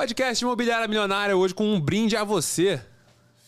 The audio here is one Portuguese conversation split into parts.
Podcast Imobiliária Milionária hoje com um brinde a você.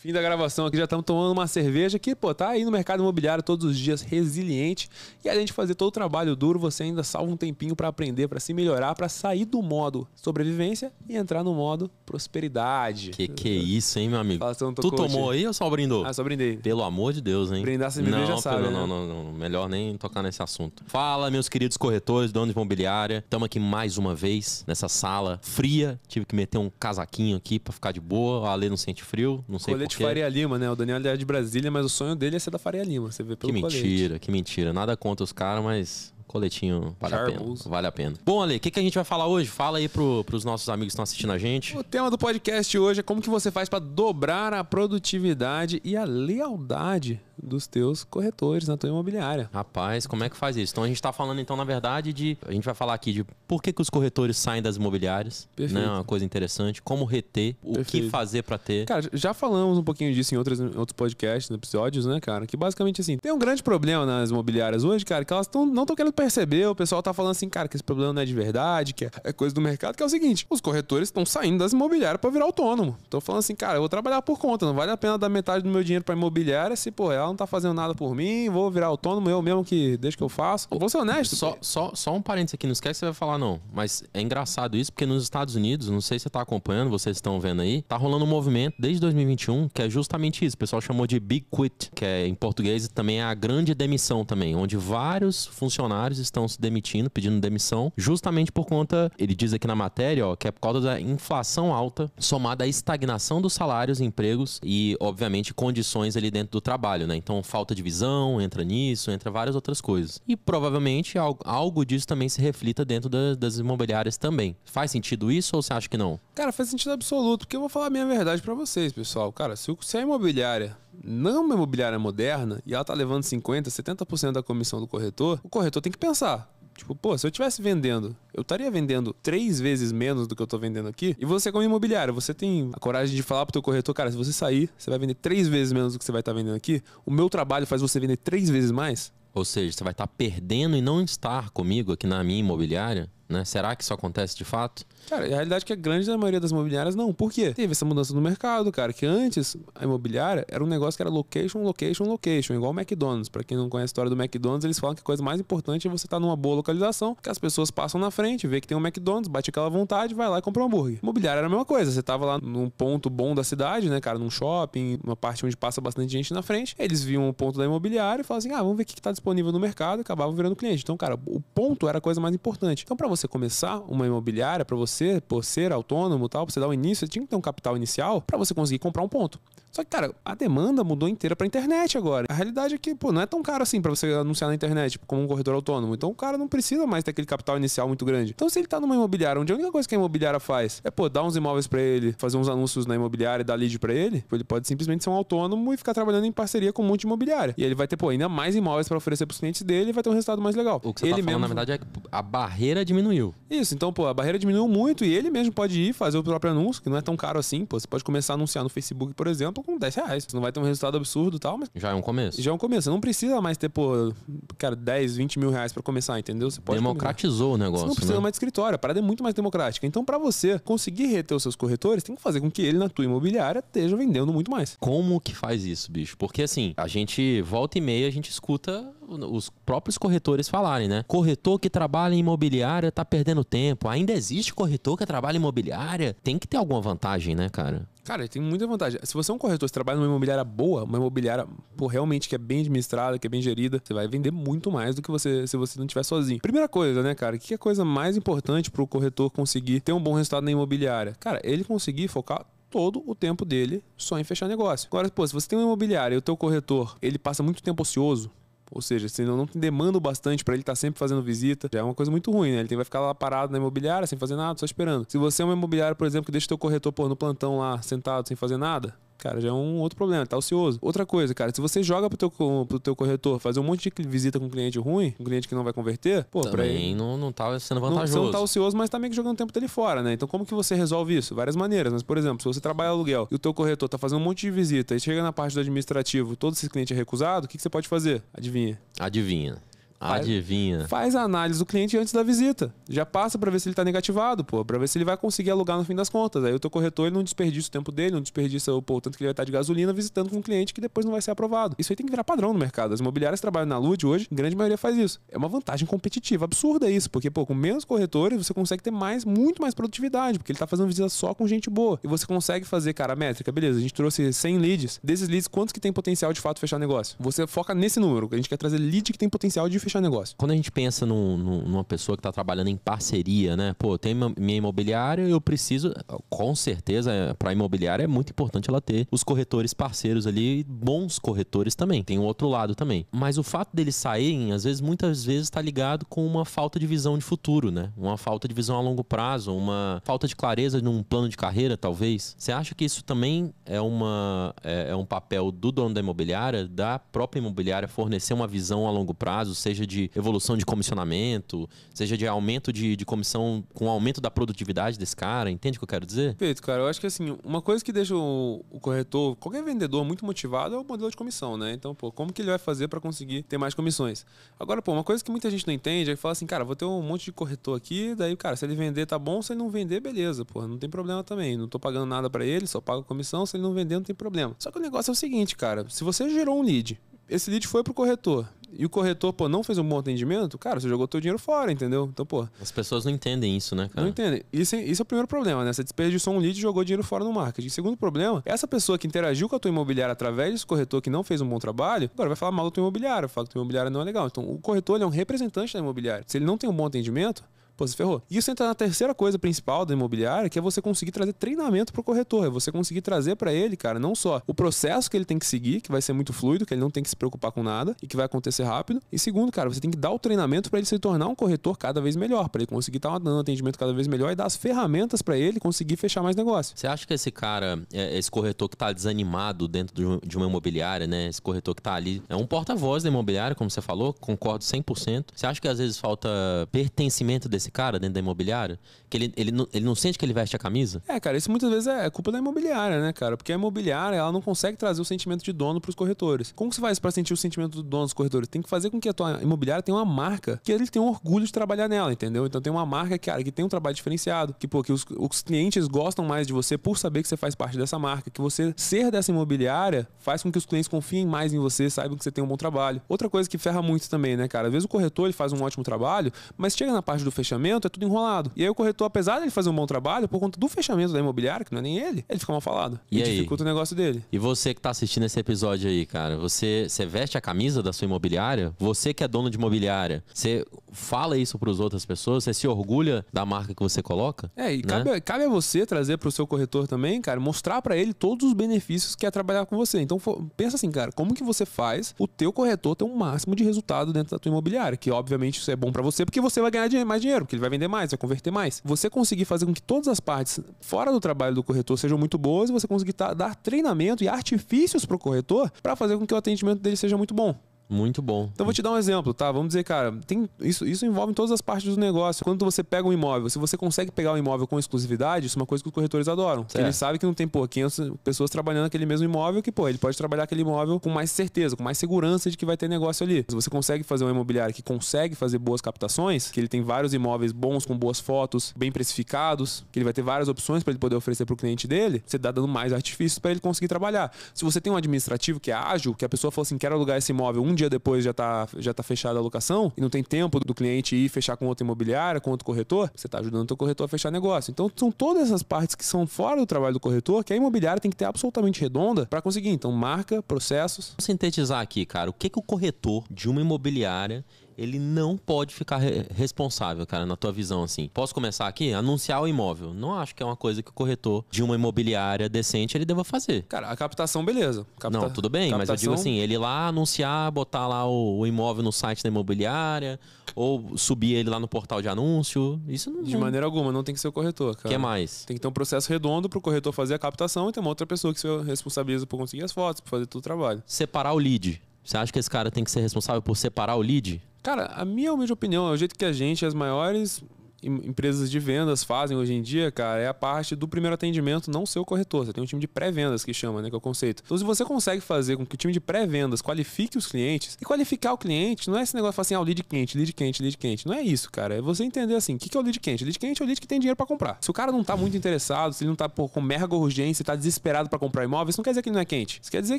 Fim da gravação aqui, já estamos tomando uma cerveja que, pô, tá aí no mercado imobiliário todos os dias, resiliente. E além de fazer todo o trabalho duro, você ainda salva um tempinho para aprender, para se melhorar, para sair do modo sobrevivência e entrar no modo prosperidade. Que que é isso, hein, meu amigo? Fala, tu coach. tomou aí ou só brindou? Ah, só brindei. Pelo amor de Deus, hein? Brindar sem beber já sabe. Não, né? Não, não, não. Melhor nem tocar nesse assunto. Fala, meus queridos corretores, donos de imobiliária. Estamos aqui mais uma vez nessa sala fria. Tive que meter um casaquinho aqui para ficar de boa. A Ale não sente frio, não sei de Faria Lima, né? O Daniel é de Brasília, mas o sonho dele é ser da Faria Lima. Você vê pelo Que colete. mentira, que mentira. Nada contra os caras, mas coletinho vale a pena. Vale a pena. Bom, Ale, o que, que a gente vai falar hoje? Fala aí pro, pros nossos amigos que estão assistindo a gente. O tema do podcast hoje é como que você faz para dobrar a produtividade e a lealdade dos teus corretores na tua imobiliária. Rapaz, como é que faz isso? Então a gente está falando então na verdade de a gente vai falar aqui de por que, que os corretores saem das imobiliárias, né? Perfeito. né? Uma coisa interessante, como reter, o Perfeito. que fazer para ter. Cara, já falamos um pouquinho disso em outros, em outros podcasts, episódios, né, cara? Que basicamente assim, tem um grande problema nas imobiliárias hoje, cara, que elas tão, não estão querendo percebeu, o pessoal tá falando assim, cara, que esse problema não é de verdade, que é, é coisa do mercado, que é o seguinte: os corretores estão saindo das imobiliárias para virar autônomo. Estão falando assim, cara, eu vou trabalhar por conta, não vale a pena dar metade do meu dinheiro para imobiliária se, pô, ela não tá fazendo nada por mim, vou virar autônomo, eu mesmo que deixa que eu faço. Vou ser honesto. Só, porque... só, só um parênteses aqui, não esquece que você vai falar, não. Mas é engraçado isso, porque nos Estados Unidos, não sei se você tá acompanhando, vocês estão vendo aí, tá rolando um movimento desde 2021 que é justamente isso. O pessoal chamou de Big Quit, que é em português também é a grande demissão também, onde vários funcionários funcionários estão se demitindo, pedindo demissão, justamente por conta, ele diz aqui na matéria, ó, que é por causa da inflação alta, somada à estagnação dos salários, empregos e, obviamente, condições ali dentro do trabalho, né? Então, falta de visão, entra nisso, entra várias outras coisas. E provavelmente algo disso também se reflita dentro da, das imobiliárias também. Faz sentido isso ou você acha que não? Cara, faz sentido absoluto, porque eu vou falar a minha verdade para vocês, pessoal. Cara, se, se a imobiliária não é uma imobiliária moderna e ela tá levando 50, 70% da comissão do corretor, o corretor tem tem que pensar. Tipo, pô, se eu estivesse vendendo, eu estaria vendendo três vezes menos do que eu estou vendendo aqui. E você, como imobiliário, você tem a coragem de falar pro teu corretor, cara, se você sair, você vai vender três vezes menos do que você vai estar tá vendendo aqui. O meu trabalho faz você vender três vezes mais. Ou seja, você vai estar tá perdendo e não estar comigo aqui na minha imobiliária. Né? Será que isso acontece de fato? Cara, a realidade é que a grande maioria das imobiliárias não. Por quê? Teve essa mudança no mercado, cara, que antes a imobiliária era um negócio que era location, location, location, igual o McDonald's. Para quem não conhece a história do McDonald's, eles falam que a coisa mais importante é você estar tá numa boa localização, que as pessoas passam na frente, vê que tem um McDonald's, bate aquela vontade, vai lá e compra um hambúrguer. Imobiliária era a mesma coisa, você tava lá num ponto bom da cidade, né, cara, num shopping, uma parte onde passa bastante gente na frente, eles viam o ponto da imobiliária e falavam assim: "Ah, vamos ver o que, está tá disponível no mercado", e acabavam virando cliente. Então, cara, o ponto era a coisa mais importante. Então, para você você começar uma imobiliária, para você, por ser autônomo tal, pra você dar o início, você tinha que ter um capital inicial para você conseguir comprar um ponto. Só que, cara, a demanda mudou inteira pra internet agora. A realidade é que, pô, não é tão caro assim para você anunciar na internet tipo, como um corretor autônomo. Então o cara não precisa mais ter aquele capital inicial muito grande. Então, se ele tá numa imobiliária, onde a única coisa que a imobiliária faz é, pô, dar uns imóveis para ele, fazer uns anúncios na imobiliária e dar lead para ele, ele pode simplesmente ser um autônomo e ficar trabalhando em parceria com um monte de imobiliária. E ele vai ter, pô, ainda mais imóveis para oferecer pros clientes dele e vai ter um resultado mais legal. O que você tá ele tá falando, mesmo... na verdade, é a barreira diminuiu diminuiu. Isso, então, pô, a barreira diminuiu muito e ele mesmo pode ir fazer o próprio anúncio, que não é tão caro assim, pô. Você pode começar a anunciar no Facebook, por exemplo, com 10 reais. Você não vai ter um resultado absurdo e tal, mas. Já é um começo. Já é um começo. Você não precisa mais ter, pô, cara, 10, 20 mil reais pra começar, entendeu? Você pode. Democratizou o negócio. Você não precisa né? mais de escritório, a parada é muito mais democrática. Então, para você conseguir reter os seus corretores, tem que fazer com que ele, na tua imobiliária, esteja vendendo muito mais. Como que faz isso, bicho? Porque assim, a gente volta e meia, a gente escuta os próprios corretores falarem, né? Corretor que trabalha em imobiliária tá perdendo tempo. Ainda existe corretor que trabalha em imobiliária? Tem que ter alguma vantagem, né, cara? Cara, tem muita vantagem. Se você é um corretor, você trabalha numa imobiliária boa, uma imobiliária pô, realmente que é bem administrada, que é bem gerida, você vai vender muito mais do que você se você não estiver sozinho. Primeira coisa, né, cara? O que é a coisa mais importante para o corretor conseguir ter um bom resultado na imobiliária? Cara, ele conseguir focar todo o tempo dele só em fechar negócio. Agora, pô, se você tem uma imobiliária, e o teu corretor, ele passa muito tempo ocioso, ou seja, se não, tem demanda o bastante para ele estar tá sempre fazendo visita, já é uma coisa muito ruim, né? Ele vai ficar lá parado na imobiliária sem fazer nada, só esperando. Se você é uma imobiliária, por exemplo, que deixa o teu corretor pô, no plantão lá, sentado, sem fazer nada, cara, já é um outro problema, tá ocioso. Outra coisa, cara, se você joga pro teu, pro teu corretor fazer um monte de visita com um cliente ruim, um cliente que não vai converter, pô, Também pra ele, não, não tá sendo tá vantajoso. Não, você não tá ocioso, mas tá meio que jogando o tempo dele fora, né? Então como que você resolve isso? Várias maneiras, mas por exemplo, se você trabalha aluguel e o teu corretor tá fazendo um monte de visita e chega na parte do administrativo, todo esse cliente é recusado, o que, que você pode fazer? Adivinha? Adivinha. Ah, adivinha. Faz a análise do cliente antes da visita. Já passa para ver se ele está negativado, pô, para ver se ele vai conseguir alugar no fim das contas. Aí o teu corretor ele não desperdiça o tempo dele, não desperdiça o tanto que ele vai estar de gasolina visitando com um cliente que depois não vai ser aprovado. Isso aí tem que virar padrão no mercado. As imobiliárias trabalham na LUD hoje, grande maioria faz isso. É uma vantagem competitiva absurda isso, porque pô, com menos corretores você consegue ter mais, muito mais produtividade, porque ele está fazendo visita só com gente boa. E você consegue fazer, cara, métrica, beleza, a gente trouxe 100 leads. Desses leads, quantos que tem potencial de fato fechar negócio? Você foca nesse número, a gente quer trazer lead que tem potencial de fechar fechar o negócio. Quando a gente pensa num, numa pessoa que está trabalhando em parceria, né? Pô, tem minha imobiliária, eu preciso, com certeza, é, para imobiliária é muito importante ela ter os corretores parceiros ali, bons corretores também. Tem o outro lado também. Mas o fato deles saírem, às vezes, muitas vezes está ligado com uma falta de visão de futuro, né? Uma falta de visão a longo prazo, uma falta de clareza num plano de carreira, talvez. Você acha que isso também é uma é, é um papel do dono da imobiliária, da própria imobiliária fornecer uma visão a longo prazo, seja seja de evolução de comissionamento, seja de aumento de, de comissão com aumento da produtividade desse cara. Entende o que eu quero dizer? Perfeito, cara. Eu acho que assim, uma coisa que deixa o, o corretor, qualquer vendedor muito motivado é o modelo de comissão, né? Então, pô, como que ele vai fazer para conseguir ter mais comissões? Agora, pô, uma coisa que muita gente não entende é que fala assim, cara, vou ter um monte de corretor aqui, daí, cara, se ele vender tá bom, se ele não vender, beleza, pô, não tem problema também. Não tô pagando nada para ele, só pago comissão, se ele não vender, não tem problema. Só que o negócio é o seguinte, cara, se você gerou um lead, esse lead foi pro corretor. E o corretor, pô, não fez um bom atendimento, cara, você jogou teu dinheiro fora, entendeu? Então, pô. As pessoas não entendem isso, né, cara? Não entendem. Isso, é, isso é o primeiro problema, né? Você desperdiçou um lead e jogou dinheiro fora no marketing. Segundo problema, essa pessoa que interagiu com a tua imobiliária através desse corretor que não fez um bom trabalho, agora vai falar mal do teu imobiliário, fala que o teu imobiliário não é legal. Então, o corretor ele é um representante da imobiliária. Se ele não tem um bom atendimento, pô, você ferrou. Isso entra na terceira coisa principal da imobiliária, que é você conseguir trazer treinamento pro corretor, é você conseguir trazer para ele, cara, não só o processo que ele tem que seguir, que vai ser muito fluido, que ele não tem que se preocupar com nada e que vai acontecer rápido, e segundo, cara, você tem que dar o treinamento para ele se tornar um corretor cada vez melhor, para ele conseguir estar tá dando atendimento cada vez melhor e dar as ferramentas para ele conseguir fechar mais negócio. Você acha que esse cara, é, esse corretor que tá desanimado dentro de uma imobiliária, né, esse corretor que tá ali, é um porta-voz da imobiliária, como você falou, concordo 100%. Você acha que às vezes falta pertencimento desse desse cara dentro da imobiliária? Que ele, ele, não, ele não sente que ele veste a camisa? É, cara, isso muitas vezes é, é culpa da imobiliária, né, cara? Porque a imobiliária, ela não consegue trazer o sentimento de dono pros corretores. Como você faz para sentir o sentimento do dono dos corretores? Tem que fazer com que a tua imobiliária tenha uma marca que ele tenha orgulho de trabalhar nela, entendeu? Então tem uma marca, cara, que tem um trabalho diferenciado, que, pô, que os, os clientes gostam mais de você por saber que você faz parte dessa marca, que você ser dessa imobiliária faz com que os clientes confiem mais em você, saibam que você tem um bom trabalho. Outra coisa que ferra muito também, né, cara? Às vezes o corretor ele faz um ótimo trabalho, mas chega na parte do fechamento fechamento, é tudo enrolado. E aí o corretor, apesar de ele fazer um bom trabalho, por conta do fechamento da imobiliária, que não é nem ele, ele fica mal falado. E, e dificulta o negócio dele. E você que tá assistindo esse episódio aí, cara, você, você veste a camisa da sua imobiliária? Você que é dono de imobiliária, você fala isso para as outras pessoas? Você se orgulha da marca que você coloca? É, e né? cabe, cabe a você trazer para o seu corretor também, cara, mostrar para ele todos os benefícios que é trabalhar com você. Então, for, pensa assim, cara, como que você faz o teu corretor ter o um máximo de resultado dentro da tua imobiliária? Que, obviamente, isso é bom para você, porque você vai ganhar mais dinheiro caro, porque ele vai vender mais, vai converter mais. Você conseguir fazer com que todas as partes fora do trabalho do corretor sejam muito boas e você conseguir dar treinamento e artifícios para o corretor para fazer com que o atendimento dele seja muito bom. Muito bom. Então vou te dar um exemplo, tá? Vamos dizer, cara, tem isso, isso envolve todas as partes do negócio. Quando você pega um imóvel, se você consegue pegar um imóvel com exclusividade, isso é uma coisa que os corretores adoram. Certo. Eles sabem que não tem, pô, 500 pessoas trabalhando aquele mesmo imóvel, que, pô, ele pode trabalhar aquele imóvel com mais certeza, com mais segurança de que vai ter negócio ali. Se você consegue fazer um imobiliário que consegue fazer boas captações, que ele tem vários imóveis bons, com boas fotos, bem precificados, que ele vai ter várias opções para ele poder oferecer para o cliente dele, você dá tá dando mais artifícios para ele conseguir trabalhar. Se você tem um administrativo que é ágil, que a pessoa fala assim, quero alugar esse imóvel um dia dia depois já está já tá fechada a locação e não tem tempo do cliente ir fechar com outra imobiliária, com outro corretor, você está ajudando o seu corretor a fechar negócio. Então são todas essas partes que são fora do trabalho do corretor que a imobiliária tem que ter absolutamente redonda para conseguir. Então marca, processos. Vou sintetizar aqui, cara, o que, que o corretor de uma imobiliária ele não pode ficar re responsável, cara, na tua visão, assim. Posso começar aqui? Anunciar o imóvel. Não acho que é uma coisa que o corretor de uma imobiliária decente ele deva fazer. Cara, a captação, beleza. Capta... Não, tudo bem, captação... mas eu digo assim, ele lá anunciar, botar lá o, o, imóvel no site da imobiliária, ou subir ele lá no portal de anúncio, isso não... De maneira alguma, não tem que ser o corretor, cara. que mais? Tem que ter um processo redondo pro corretor fazer a captação e tem uma outra pessoa que se responsabiliza por conseguir as fotos, por fazer todo o trabalho. Separar o lead. Você acha que esse cara tem que ser responsável por separar o lead? Cara, a minha humilde opinião é o jeito que a gente, as maiores empresas de vendas fazem hoje em dia, cara, é a parte do primeiro atendimento não ser o corretor. Você tem um time de pré-vendas que chama, né? Que é o conceito. Então, se você consegue fazer com que o time de pré-vendas qualifique os clientes, e qualificar o cliente não é esse negócio de falar assim, ah, o lead quente, lead quente, lead quente. Não é isso, cara. É você entender assim, o que, é o lead quente? O lead quente é o lead que tem dinheiro para comprar. Se o cara não tá muito interessado, se ele não tá pô, com merga urgência, tá desesperado para comprar imóvel, isso não quer dizer que ele não é quente. Isso quer dizer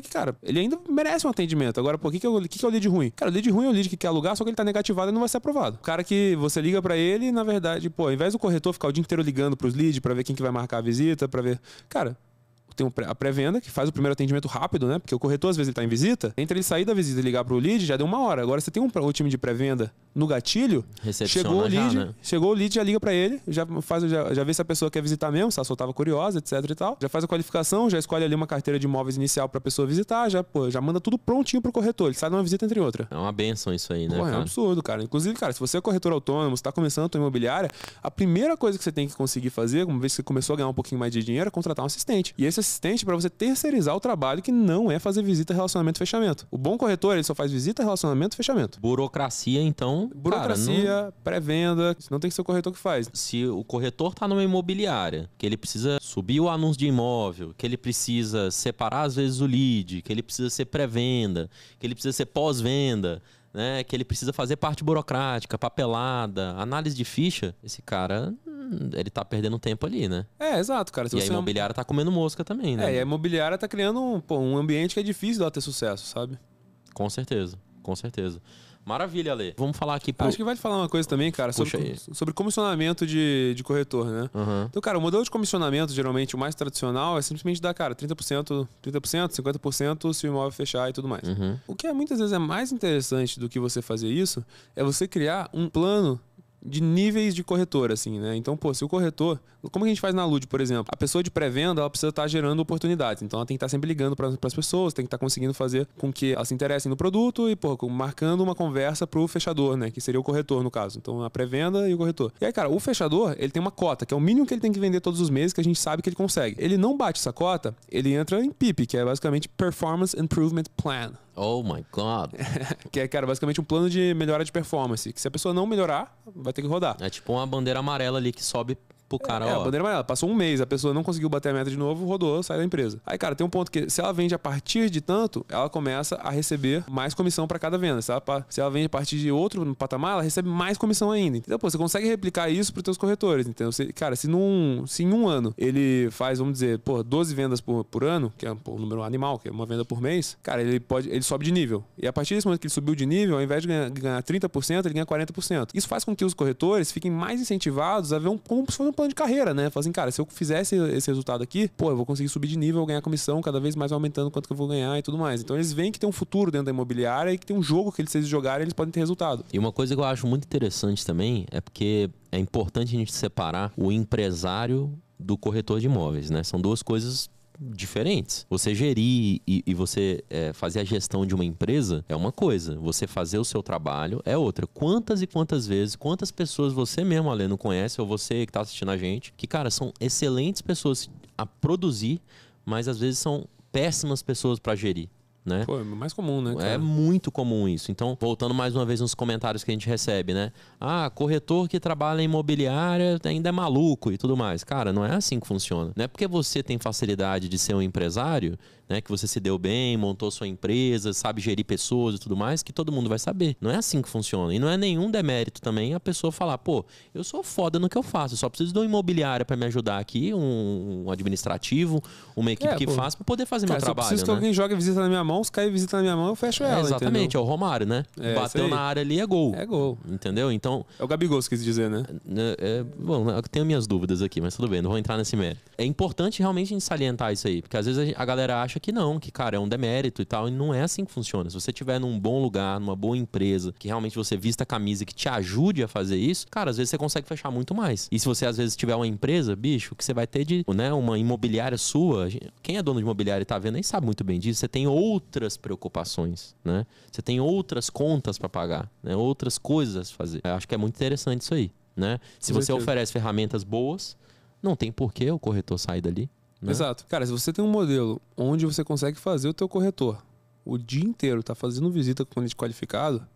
que, cara, ele ainda merece um atendimento. Agora, por que, que, é, o, que, que é o lead ruim? Cara, o lead ruim é o lead que quer alugar, só que ele tá negativado e não vai ser aprovado. O cara que você liga para ele, na verdade, oportunidade, pô, ao invés do corretor ficar o dia inteiro ligando para os leads para ver quem que vai marcar a visita, para ver. Cara, tem a pré-venda, que faz o primeiro atendimento rápido, né? Porque o corretor, às vezes, ele tá em visita. Entre ele sair da visita e ligar pro lead, já deu uma hora. Agora você tem um, um time de pré-venda no gatilho, Recepciona chegou o lead, já, né? chegou o lead, já liga para ele, já faz, já, já vê se a pessoa quer visitar mesmo, se ela só tava curiosa, etc e tal. Já faz a qualificação, já escolhe ali uma carteira de imóveis inicial para a pessoa visitar, já, pô, já manda tudo prontinho pro corretor, ele sai de uma visita entre outra. É uma benção isso aí, né? Pô, é um absurdo, cara. Inclusive, cara, se você é corretor autônomo, está começando a tua imobiliária, a primeira coisa que você tem que conseguir fazer, uma vez que você começou a ganhar um pouquinho mais de dinheiro, é contratar um assistente. E esse consistente para você terceirizar o trabalho que não é fazer visita, relacionamento, fechamento. O bom corretor, ele só faz visita, relacionamento, fechamento. Burocracia, então. Burocracia, não... pré-venda, não tem que ser o corretor que faz. Se o corretor tá numa imobiliária, que ele precisa subir o anúncio de imóvel, que ele precisa separar às vezes o lead, que ele precisa ser pré-venda, que ele precisa ser pós-venda, né? Que ele precisa fazer parte burocrática, papelada, análise de ficha. Esse cara, hum, ele tá perdendo tempo ali, né? É, exato, cara. Se e a é imobiliária é... tá comendo mosca também, né? É, e a imobiliária tá criando um, pô, um ambiente que é difícil dela ter sucesso, sabe? Com certeza, com certeza. Maravilha, Ale. Vamos falar aqui pro... Acho que vai te falar uma coisa também, cara, sobre, sobre comissionamento de, de corretor, né? Uhum. Então, cara, o modelo de comissionamento, geralmente, o mais tradicional, é simplesmente dar, cara, 30%, 30%, 50% se o imóvel fechar e tudo mais. Uhum. O que é, muitas vezes é mais interessante do que você fazer isso é você criar um plano de níveis de corretor, assim, né? Então, pô, se o corretor como a gente faz na Lud, por exemplo? A pessoa de pré-venda, ela precisa estar tá gerando oportunidades. Então, ela tem que estar tá sempre ligando para as pessoas, tem que estar tá conseguindo fazer com que elas se interessem no produto e, pô, marcando uma conversa para o fechador, né? Que seria o corretor, no caso. Então, a pré-venda e o corretor. E aí, cara, o fechador, ele tem uma cota, que é o mínimo que ele tem que vender todos os meses, que a gente sabe que ele consegue. Ele não bate essa cota, ele entra em PIP, que é basicamente Performance Improvement Plan. Oh my God. que é, cara, basicamente um plano de melhora de performance. Que se a pessoa não melhorar, vai ter que rodar. É tipo uma bandeira amarela ali que sobe pro é, cara, é, ó. É, bandeira amarela. Passou um mês, a pessoa não conseguiu bater a meta de novo, rodou, sai da empresa. Aí, cara, tem um ponto que se ela vende a partir de tanto, ela começa a receber mais comissão para cada venda. Se ela, se ela vende a partir de outro patamar, ela recebe mais comissão ainda. Então, pô, você consegue replicar isso pros teus corretores, entendeu? cara, se, num, se em um ano ele faz, vamos dizer, pô, 12 vendas por, por ano, que é pô, um número animal, que é uma venda por mês, cara, ele pode ele sobe de nível. E a partir desse momento que ele subiu de nível, ao invés de ganhar, ganhar 30%, ele ganha 40%. Isso faz com que os corretores fiquem mais incentivados a ver um, como se fosse um plano de carreira, né? Fazem assim, cara, se eu fizesse esse resultado aqui, pô, eu vou conseguir subir de nível, ganhar comissão, cada vez mais aumentando quanto que eu vou ganhar e tudo mais. Então eles veem que tem um futuro dentro da imobiliária e que tem um jogo que eles, se eles jogarem, eles podem ter resultado. E uma coisa que eu acho muito interessante também é porque é importante a gente separar o empresário do corretor de imóveis, né? São duas coisas diferentes. Você gerir e, e você é, fazer a gestão de uma empresa é uma coisa. Você fazer o seu trabalho é outra. Quantas e quantas vezes, quantas pessoas você mesmo, Alê, não conhece, ou você que está assistindo a gente, que, cara, são excelentes pessoas a produzir, mas às vezes são péssimas pessoas para gerir né? Pô, é mais comum, né? É cara? É muito comum isso. Então, voltando mais uma vez nos comentários que a gente recebe, né? Ah, corretor que trabalha em imobiliária ainda é maluco e tudo mais. Cara, não é assim que funciona. Não é porque você tem facilidade de ser um empresário né? Que você se deu bem, montou sua empresa, sabe gerir pessoas e tudo mais, que todo mundo vai saber. Não é assim que funciona. E não é nenhum demérito também a pessoa falar, pô, eu sou foda no que eu faço, eu só preciso de uma imobiliária para me ajudar aqui, um, administrativo, uma equipe é, que pô, faz para poder fazer cara, meu trabalho. Eu preciso né? que alguém jogue visita na minha mão, se cair visita na minha mão, eu fecho é, ela. É, exatamente, entendeu? é o Romário, né? É, Bateu na área ali é gol. É gol. Entendeu? Então. É o Gabigol, você quis dizer, né? né? É, bom, eu tenho minhas dúvidas aqui, mas tudo bem, não vou entrar nesse mérito. É importante realmente a gente salientar isso aí, porque às vezes a galera acha acha que não, que, cara, é um demérito e tal. E não é assim que funciona. Se você estiver num bom lugar, numa boa empresa, que realmente você vista a camisa que te ajude a fazer isso, cara, às vezes você consegue fechar muito mais. E se você, às vezes, tiver uma empresa, bicho, que você vai ter de, né, uma imobiliária sua, quem é dono de imobiliária e tá vendo nem sabe muito bem disso, você tem outras preocupações, né? Você tem outras contas para pagar, né? Outras coisas a fazer. Eu acho que é muito interessante isso aí, né? Se você oferece ferramentas boas, não tem porquê o corretor sair dali, né? Exato. Cara, se você tem um modelo onde você consegue fazer o teu corretor o dia inteiro tá fazendo visita com cliente qualificado,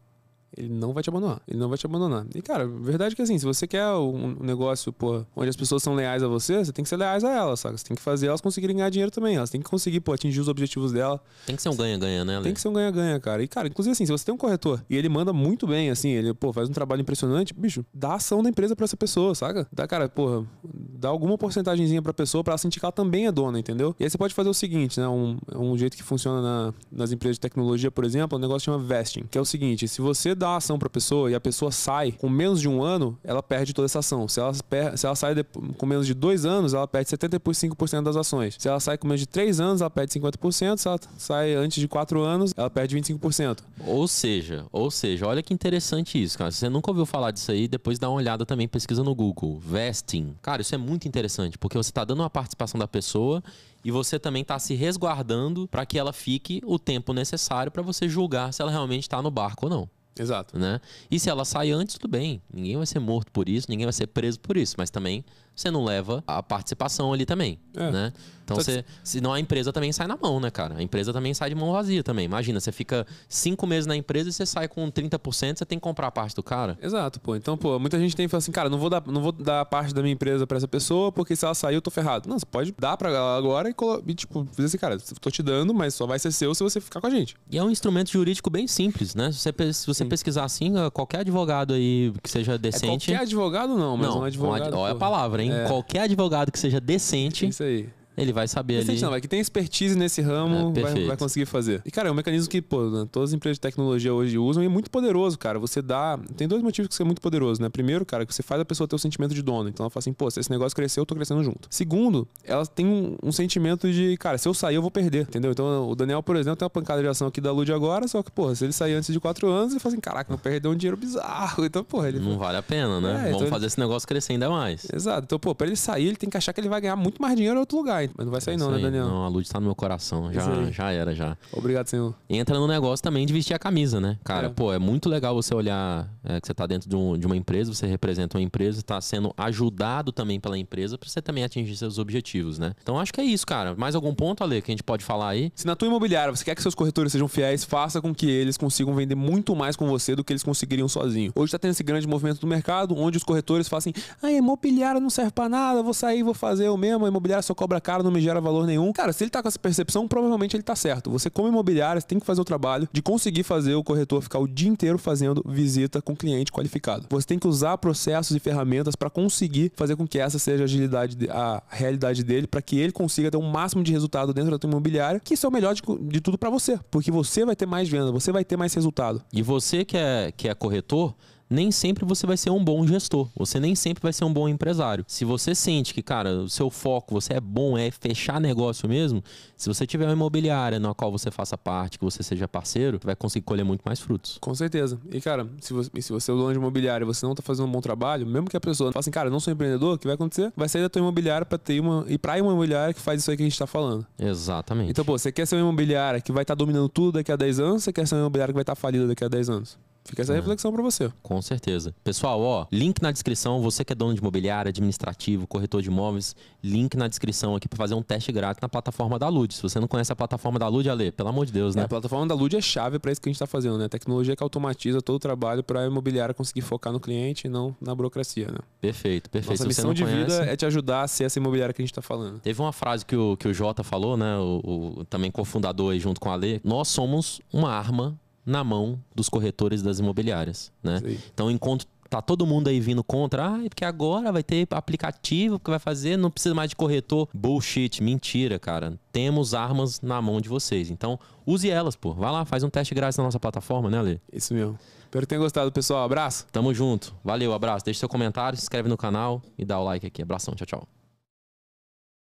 ele não vai te abandonar. Ele não vai te abandonar. E, cara, verdade é que assim, se você quer um negócio, pô, onde as pessoas são leais a você, você tem que ser leais a elas, sabe? Você tem que fazer elas conseguirem ganhar dinheiro também. Elas têm que conseguir, pô, atingir os objetivos dela. Tem que ser um ganha-ganha, né? Ale? Tem que ser um ganha-ganha, cara. E, cara, inclusive assim, se você tem um corretor e ele manda muito bem, assim, ele, pô, faz um trabalho impressionante, bicho, dá ação da empresa para essa pessoa, saca? Dá, cara, porra, dá alguma porcentagemzinha pra pessoa pra ela sentir que ela também é dona, entendeu? E aí você pode fazer o seguinte, né? Um, um jeito que funciona na, nas empresas de tecnologia, por exemplo, é um negócio que chama vesting, que é o seguinte, se você dá a ação para a pessoa e a pessoa sai com menos de um ano, ela perde toda essa ação. Se ela, se ela sai com menos de dois anos, ela perde 75% das ações. Se ela sai com menos de três anos, ela perde 50%. Se ela sai antes de quatro anos, ela perde 25%. Ou seja, ou seja, olha que interessante isso, cara. Se você nunca ouviu falar disso aí, depois dá uma olhada também, pesquisa no Google. Vesting. Cara, isso é muito interessante, porque você está dando uma participação da pessoa e você também está se resguardando para que ela fique o tempo necessário para você julgar se ela realmente está no barco ou não. Exato. Né? E se ela sai antes, tudo bem. Ninguém vai ser morto por isso, ninguém vai ser preso por isso. Mas também você não leva a participação ali também, é. né? Então, você, senão a empresa também sai na mão, né, cara? A empresa também sai de mão vazia também. Imagina, você fica cinco meses na empresa e você sai com 30%, você tem que comprar a parte do cara. Exato, pô. Então, pô, muita gente tem que falar assim, cara, não vou dar, não vou dar parte da minha empresa para essa pessoa, porque se ela sair, eu tô ferrado. Não, você pode dar pra ela agora e, e tipo, fazer assim, cara, tô te dando, mas só vai ser seu se você ficar com a gente. E é um instrumento jurídico bem simples, né? Se você, se você Sim. pesquisar assim, qualquer advogado aí que seja decente. É qualquer advogado não, mas não, um advogado. Ó, é a palavra, hein? É. Qualquer advogado que seja decente. Isso aí ele vai saber Recente, ali. Não, vai é que tem expertise nesse ramo, é, vai, vai, conseguir fazer. E, cara, é um mecanismo que, pô, né, todas as empresas de tecnologia hoje usam e é muito poderoso, cara. Você dá. Tem dois motivos que isso é muito poderoso, né? Primeiro, cara, que você faz a pessoa ter o sentimento de dono. Então ela fala assim, pô, se esse negócio cresceu, eu tô crescendo junto. Segundo, ela tem um, um, sentimento de, cara, se eu sair, eu vou perder, entendeu? Então o Daniel, por exemplo, tem uma pancada de ação aqui da Lud agora, só que, pô, se ele sair antes de quatro anos, ele fala assim, caraca, eu perdeu um dinheiro bizarro. Então, pô, ele. Não vale a pena, né? É, Vamos então fazer ele... esse negócio crescer ainda mais. Exato. Então, pô, pra ele sair, ele tem que achar que ele vai ganhar muito mais dinheiro em outro lugar mas não vai sair não, né, Daniel? Não, a luz está no meu coração. Já, já era, já. Obrigado, senhor. Entra no negócio também de vestir a camisa, né? Cara, é. pô, é muito legal você olhar é, que você está dentro de, um, de, uma empresa, você representa uma empresa, está sendo ajudado também pela empresa para você também atingir seus objetivos, né? Então acho que é isso, cara. Mais algum ponto, Ale, que a gente pode falar aí? Se na tua imobiliária você quer que seus corretores sejam fiéis, faça com que eles consigam vender muito mais com você do que eles conseguiriam sozinho. Hoje está tendo esse grande movimento do mercado, onde os corretores fazem, ah, assim, imobiliária não serve para nada, vou sair, vou fazer eu mesmo, a imobiliária só cobra caro cara não me gera valor nenhum. Cara, se ele tá com essa percepção, provavelmente ele tá certo. Você, como imobiliária, tem que fazer o trabalho de conseguir fazer o corretor ficar o dia inteiro fazendo visita com cliente qualificado. Você tem que usar processos e ferramentas para conseguir fazer com que essa seja a agilidade, a realidade dele, para que ele consiga ter um máximo de resultado dentro da tua imobiliária, que isso é o melhor de, de tudo para você, porque você vai ter mais venda, você vai ter mais resultado. E você que é, que é corretor, nem sempre você vai ser um bom gestor, você nem sempre vai ser um bom empresário. Se você sente que, cara, o seu foco, você é bom, é fechar negócio mesmo, se você tiver uma imobiliária na qual você faça parte, que você seja parceiro, vai conseguir colher muito mais frutos. Com certeza. E, cara, se você, se você é dono de imobiliária e você não tá fazendo um bom trabalho, mesmo que a pessoa fale assim, cara, não sou empreendedor, o que vai acontecer? Vai sair da tua imobiliária para ter uma. e pra uma imobiliária que faz isso aí que a gente tá falando. Exatamente. Então, pô, você quer ser uma imobiliária que vai estar tá dominando tudo daqui a 10 anos, ou você quer ser uma imobiliária que vai estar tá falida daqui a 10 anos? Fica essa é. reflexão para você. Com certeza. Pessoal, ó, link na descrição. Você que é dono de imobiliária, administrativo, corretor de imóveis, link na descrição aqui para fazer um teste grátis na plataforma da Lud. Se você não conhece a plataforma da Lud, Ale, pelo amor de Deus, é, né? É, a plataforma da Lud é chave para isso que a gente está fazendo, né? A tecnologia que automatiza todo o trabalho para a imobiliária conseguir focar no cliente e não na burocracia, né? Perfeito, perfeito. Nossa missão de conhece... vida é te ajudar a ser essa imobiliária que a gente está falando. Teve uma frase que o, que o Jota falou, né? O, o também cofundador aí junto com a Ale. Nós somos uma arma na mão dos corretores das imobiliárias, né? Sim. Então, enquanto tá todo mundo aí vindo contra, ah, porque agora vai ter aplicativo que vai fazer, não precisa mais de corretor. Bullshit, mentira, cara. Temos armas na mão de vocês. Então, use elas, pô. Vai lá, faz um teste grátis na nossa plataforma, né, Ale? Isso mesmo. Espero que tenham gostado, pessoal. Abraço. Tamo junto. Valeu, abraço. Deixa seu comentário, se inscreve no canal e dá o like aqui. Abração, tchau, tchau.